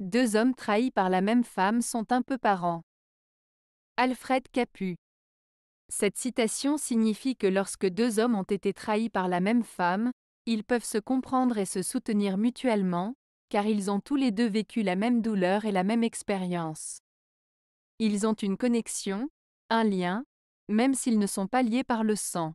Deux hommes trahis par la même femme sont un peu parents. Alfred Capu. Cette citation signifie que lorsque deux hommes ont été trahis par la même femme, ils peuvent se comprendre et se soutenir mutuellement, car ils ont tous les deux vécu la même douleur et la même expérience. Ils ont une connexion, un lien, même s'ils ne sont pas liés par le sang.